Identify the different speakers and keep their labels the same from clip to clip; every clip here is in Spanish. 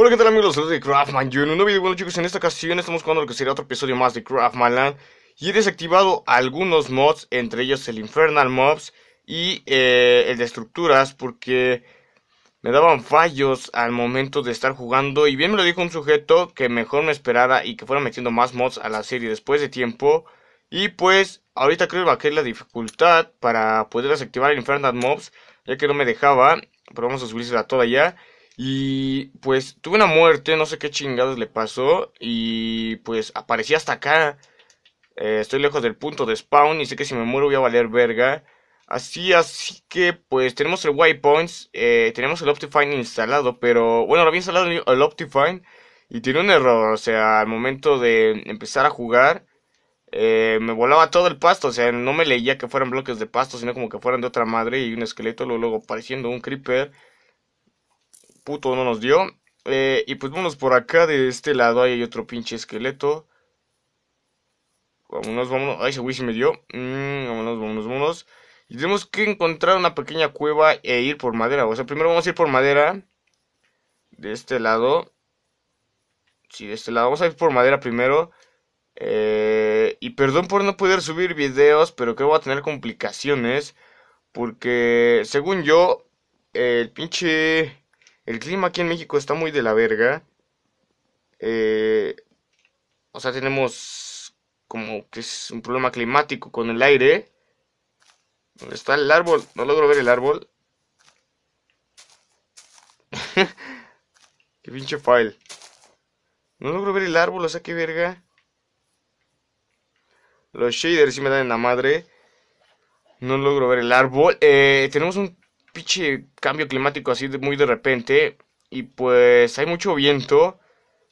Speaker 1: Hola, ¿qué tal amigos? Saludos de Craftman. Yo un nuevo video, bueno chicos, en esta ocasión estamos jugando lo que sería otro episodio más de Craftman Land. Y he desactivado algunos mods, entre ellos el Infernal Mobs y eh, el de estructuras, porque me daban fallos al momento de estar jugando. Y bien me lo dijo un sujeto que mejor me esperara y que fuera metiendo más mods a la serie después de tiempo. Y pues, ahorita creo que bajé la dificultad para poder desactivar el Infernal Mobs, ya que no me dejaba. Pero vamos a subirse subirla toda ya. Y pues tuve una muerte, no sé qué chingados le pasó. Y pues aparecí hasta acá. Eh, estoy lejos del punto de spawn y sé que si me muero voy a valer verga. Así, así que pues tenemos el waypoints, eh, tenemos el Optifine instalado, pero bueno, lo había instalado el Optifine y tiene un error, o sea, al momento de empezar a jugar eh, me volaba todo el pasto, o sea, no me leía que fueran bloques de pasto, sino como que fueran de otra madre y un esqueleto, luego, luego apareciendo un creeper puto no nos dio. Eh, y pues vámonos por acá, de este lado hay otro pinche esqueleto. Vámonos, vámonos. Ay, ese güey me dio. Mm, vámonos, vámonos, vámonos. Y tenemos que encontrar una pequeña cueva e ir por madera. O sea, primero vamos a ir por madera. De este lado. Sí, de este lado. Vamos a ir por madera primero. Eh, y perdón por no poder subir videos, pero creo que voy a tener complicaciones. Porque, según yo, el pinche el clima aquí en México está muy de la verga. Eh, o sea, tenemos como que es un problema climático con el aire. ¿Dónde está el árbol? No logro ver el árbol. Qué pinche file. No logro ver el árbol, o sea, qué verga. Los shaders sí me dan en la madre. No logro ver el árbol. Eh, tenemos un Piche cambio climático así de muy de repente y pues hay mucho viento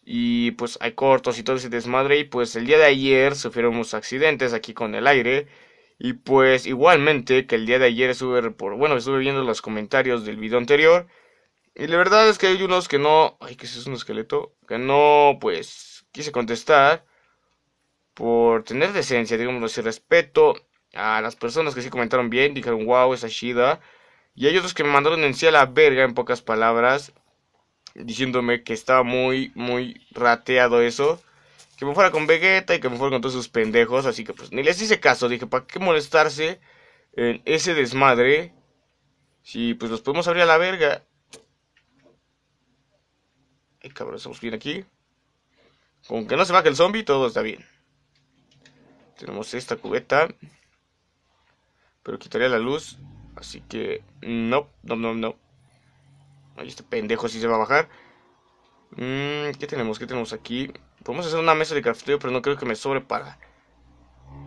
Speaker 1: y pues hay cortos y todo ese desmadre y pues el día de ayer unos accidentes aquí con el aire y pues igualmente que el día de ayer estuve por bueno estuve viendo los comentarios del video anterior y la verdad es que hay unos que no ay que es un esqueleto que no pues quise contestar por tener decencia digamos y respeto a las personas que sí comentaron bien dijeron wow esa chida y hay otros que me mandaron en sí a la verga, en pocas palabras, diciéndome que estaba muy, muy rateado eso. Que me fuera con Vegeta y que me fuera con todos sus pendejos. Así que pues ni les hice caso. Dije, ¿para qué molestarse en ese desmadre? Si pues los podemos abrir a la verga. Ay, cabrón, estamos bien aquí. Con que no se baje el zombie, todo está bien. Tenemos esta cubeta. Pero quitaría la luz. Así que, no, no, no, no. Ay, este pendejo sí se va a bajar. Mm, ¿Qué tenemos? ¿Qué tenemos aquí? Podemos hacer una mesa de crafteo, pero no creo que me sobre para...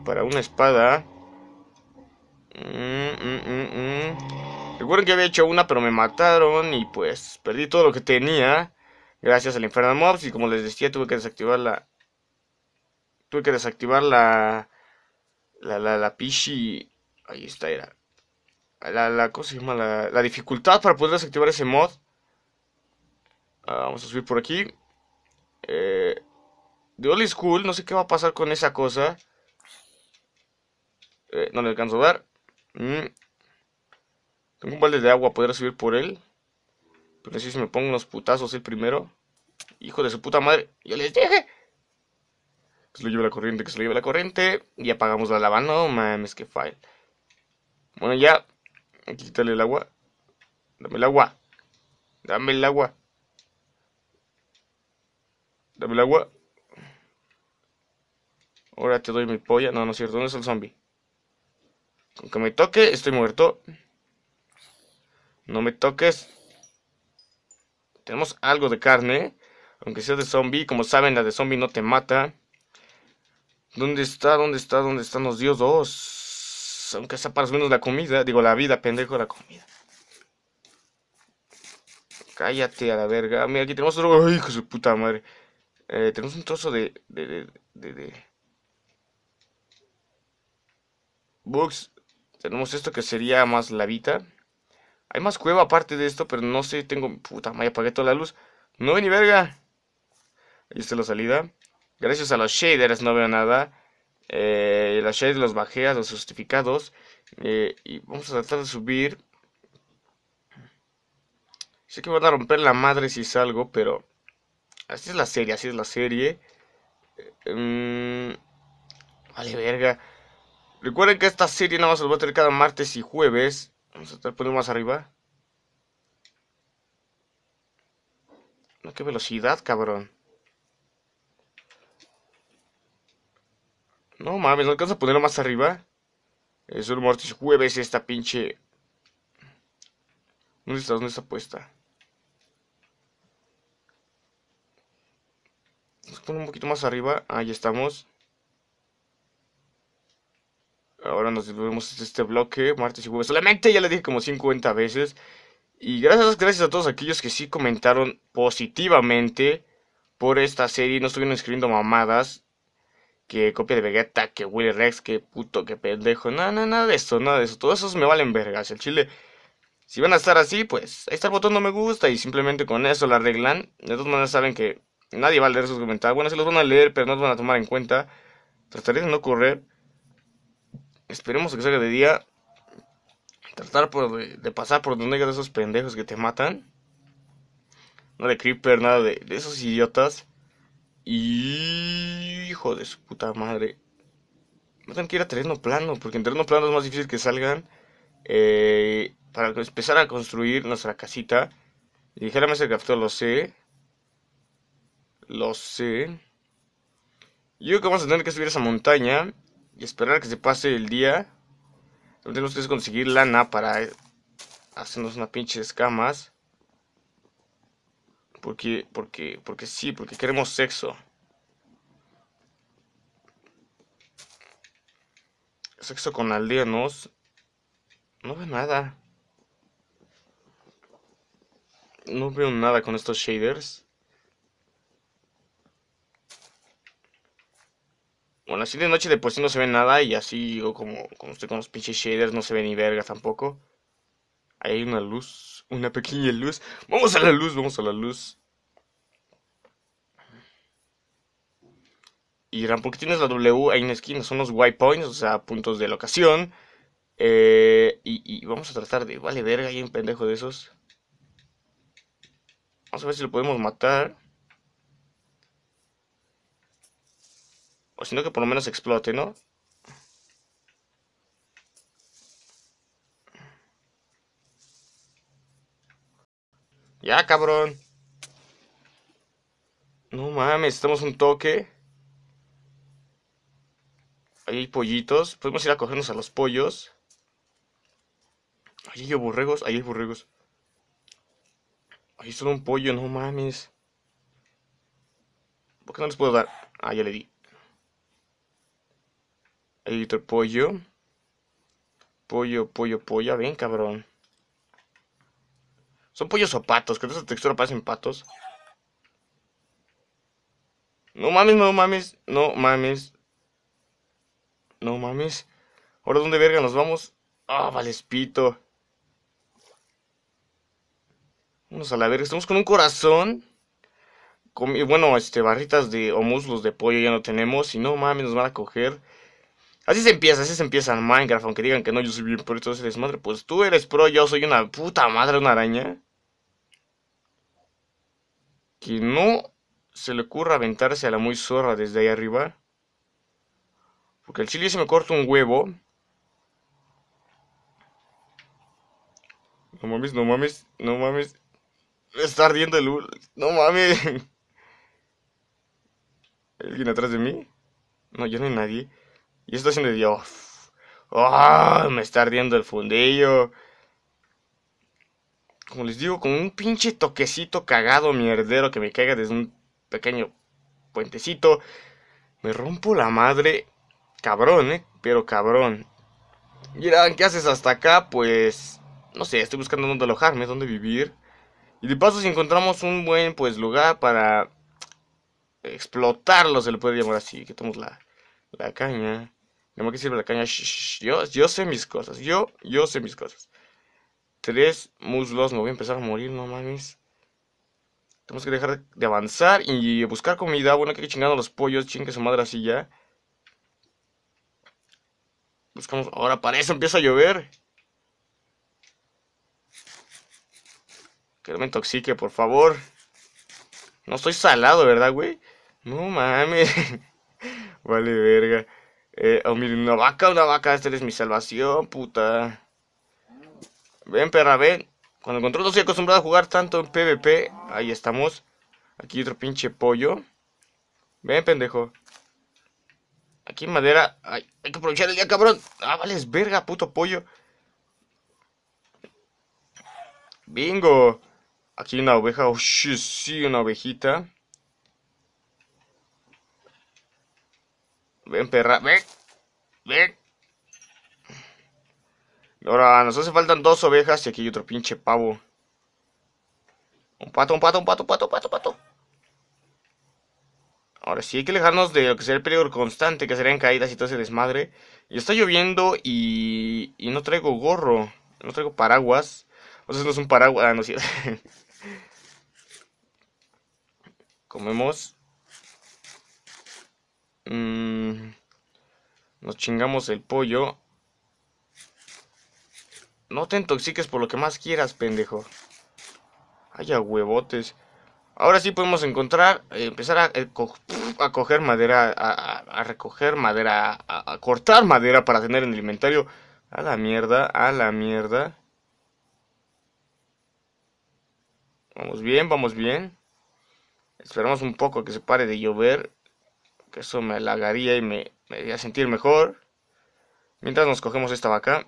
Speaker 1: Para una espada. Mm, mm, Recuerden que había hecho una, pero me mataron y pues perdí todo lo que tenía. Gracias al Infernal Mobs y como les decía, tuve que desactivar la... Tuve que desactivar la... La, la, la pichi... Ahí está, era la, la La, dificultad para poder desactivar ese mod. Ah, vamos a subir por aquí. de eh, Old School, no sé qué va a pasar con esa cosa. Eh, no le alcanzo a dar. Mm. Tengo un balde de agua, podría subir por él. Pero si me pongo unos putazos el primero. Hijo de su puta madre. Yo les dije. Que se lo lleve la corriente, que se lo lleve la corriente. Y apagamos la lava. No mames, que file. Bueno, ya Quítale quitarle el agua. Dame el agua. Dame el agua. Dame el agua. Ahora te doy mi polla. No, no es cierto. ¿Dónde es el zombie? Aunque me toque, estoy muerto. No me toques. Tenemos algo de carne. Aunque sea de zombie. Como saben, la de zombie no te mata. ¿Dónde está? ¿Dónde está? ¿Dónde están los dios dos? aunque sea para menos la comida, digo la vida, pendejo, la comida. Cállate a la verga. Mira, aquí tenemos otro. hijo de puta madre! Eh, tenemos un trozo de. de. de. de. Tenemos esto que sería más la vida Hay más cueva aparte de esto, pero no sé, tengo... Puta madre, apagué toda la luz. No veo ni verga. Ahí está la salida. Gracias a los shaders no veo nada eh, las shades, los bajeas, los justificados. Eh, y vamos a tratar de subir. Sé que van a romper la madre si salgo, pero así es la serie, así es la serie. Eh, mm, vale, verga. Recuerden que esta serie nada más se va a tener cada martes y jueves. Vamos a de poner más arriba. No, qué velocidad, cabrón? No mames, ¿no alcanza a ponerlo más arriba? Es un y jueves esta pinche... ¿Dónde está? ¿Dónde está puesta? Vamos a poner un poquito más arriba. Ahí estamos. Ahora nos devolvemos este bloque, martes y jueves. Solamente ya le dije como 50 veces. Y gracias, gracias a todos aquellos que sí comentaron positivamente por esta serie. No estuvieron escribiendo mamadas que copia de Vegeta, que Willy Rex, que puto, que pendejo. Nada, nada, nada de eso, nada de eso. Todos esos me valen vergas. El chile, si van a estar así, pues ahí está el botón no me gusta y simplemente con eso la arreglan. De todas maneras saben que nadie va a leer esos comentarios. Bueno, se los van a leer, pero no los van a tomar en cuenta. Trataré de no correr. Esperemos que salga de día. Tratar por de, pasar por donde hay esos pendejos que te matan. No de Creeper, nada de esos idiotas. Hijo de su puta madre. me tengo que ir a terreno plano, porque en terreno plano es más difícil que salgan. Eh, para empezar a construir nuestra casita. Ligeramente el captó lo sé. Lo sé. Yo creo que vamos a tener que subir a esa montaña y esperar a que se pase el día. Tenemos que conseguir lana para eh, hacernos unas pinches escamas. Porque, porque, porque sí, porque queremos sexo. Sexo con aldeanos. No veo nada. No veo nada con estos shaders. Bueno, así de noche de por sí no se ve nada y así como, como estoy con los pinches shaders no se ve ni verga tampoco. hay una luz una pequeña luz. Vamos a la luz, vamos a la luz. Y qué tienes la W ahí en la esquina, son los white points, o sea, puntos de locación. Eh, y, y, vamos a tratar de... Vale, verga, hay un pendejo de esos. Vamos a ver si lo podemos matar. O si no que por lo menos explote, ¿no? Ya, cabrón. No mames, estamos un toque. Ahí hay pollitos. Podemos ir a cogernos a los pollos. Ahí hay borregos. Ahí hay borregos. Ahí solo un pollo, no mames. ¿Por qué no les puedo dar? Ah, ya le di. Ahí hay otro pollo. Pollo, pollo, pollo. Ven, cabrón. Son pollos o patos, que esa textura parecen patos. No mames, no mames, no mames. No mames. ¿Ahora dónde verga nos vamos? Ah, oh, valespito. Vamos a la verga. Estamos con un corazón. Con, bueno, este, barritas de o muslos de pollo ya no tenemos. Y no mames, nos van a coger. Así se empieza, así se empieza en Minecraft. Aunque digan que no, yo soy bien pro y todo ese desmadre. Pues tú eres pro, yo soy una puta madre, una araña que no se le ocurra aventarse a la muy zorra desde ahí arriba. Porque el chile se me corta un huevo. No mames, no mames, no mames. Me está ardiendo el... No mames. ¿Hay alguien atrás de mí? No, yo no hay nadie. Y esto haciendo de Dios. Ah, me está ardiendo el fundillo como les digo, con un pinche toquecito cagado mierdero que me caiga desde un pequeño puentecito, me rompo la madre, cabrón, ¿eh? Pero cabrón. Miran, ¿qué haces hasta acá? Pues, no sé, estoy buscando dónde alojarme, dónde vivir. Y de paso, si encontramos un buen, pues, lugar para explotarlo, se le puede llamar así, que la, la caña. ¿De qué sirve la caña? yo, yo sé mis cosas, yo, yo sé mis cosas. Tres muslos, me voy a empezar a morir, no mames. Tenemos que dejar de avanzar y buscar comida. Bueno, que chingando los pollos, chingue su madre así ya. Buscamos. Ahora para eso empieza a llover. Que no me intoxique, por favor. No estoy salado, ¿verdad, güey? No mames. vale, verga. Eh, oh, una vaca, una vaca. Esta es mi salvación, puta. Ven, perra, ven. Cuando control no estoy acostumbrado a jugar tanto en PvP. Ahí estamos. Aquí otro pinche pollo. Ven, pendejo. Aquí en madera. Ay, hay que aprovechar el día, cabrón. Ah, es verga, puto pollo. Bingo. Aquí una oveja. Oh, sí, una ovejita. Ven, perra. Ven. Ven. Ahora nos hace faltan dos ovejas y aquí hay otro pinche pavo. Un pato, un pato, un pato, pato, pato, pato. Ahora sí hay que alejarnos de lo que sería el peligro constante, que serían caídas y todo ese desmadre. Y está lloviendo y, y no traigo gorro, no traigo paraguas. O sea, no es un paraguas, ah, no Comemos. Mm, nos chingamos el pollo. No te intoxiques por lo que más quieras, pendejo. Ay, huevotes. Ahora sí podemos encontrar, eh, empezar eh, a, coger madera, a, recoger madera, a, cortar madera para tener en el inventario. A la mierda, a la mierda. Vamos bien, vamos bien. Esperamos un poco que se pare de llover. Que eso me halagaría y me, me haría sentir mejor. Mientras nos cogemos esta vaca.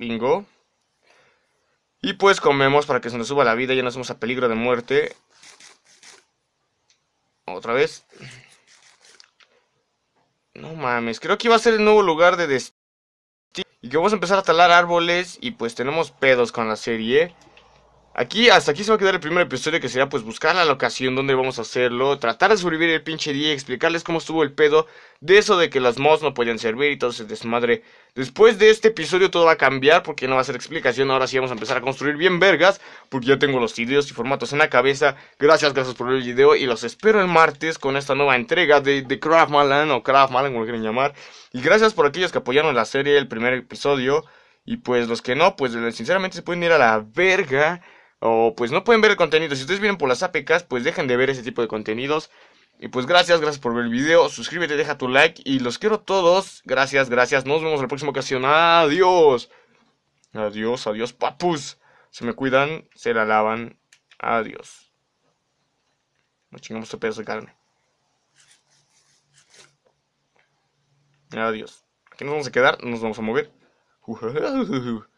Speaker 1: Bingo. Y pues comemos para que se nos suba la vida y ya no somos a peligro de muerte. Otra vez. No mames, creo que iba a ser el nuevo lugar de destino. Y que vamos a empezar a talar árboles y pues tenemos pedos con la serie. Aquí, hasta aquí se va a quedar el primer episodio que será pues buscar la locación donde vamos a hacerlo, tratar de sobrevivir el pinche día, explicarles cómo estuvo el pedo de eso de que las mods no podían servir y todo ese desmadre. Después de este episodio todo va a cambiar porque no va a ser explicación, ahora sí vamos a empezar a construir bien vergas porque ya tengo los videos y formatos en la cabeza. Gracias, gracias por ver el video y los espero el martes con esta nueva entrega de, de Craft Malan o Craft Malan como lo quieren llamar. Y gracias por aquellos que apoyaron la serie, el primer episodio. Y pues los que no, pues sinceramente se pueden ir a la verga o pues no pueden ver el contenido. Si ustedes vienen por las APKs, pues dejen de ver ese tipo de contenidos. Y pues gracias, gracias por ver el video. Suscríbete, deja tu like y los quiero todos. Gracias, gracias. Nos vemos en la próxima ocasión. Adiós. Adiós, adiós, papus. Se me cuidan, se la lavan. Adiós. no chingamos este pedazo de carne. Adiós. Aquí nos vamos a quedar, nos vamos a mover.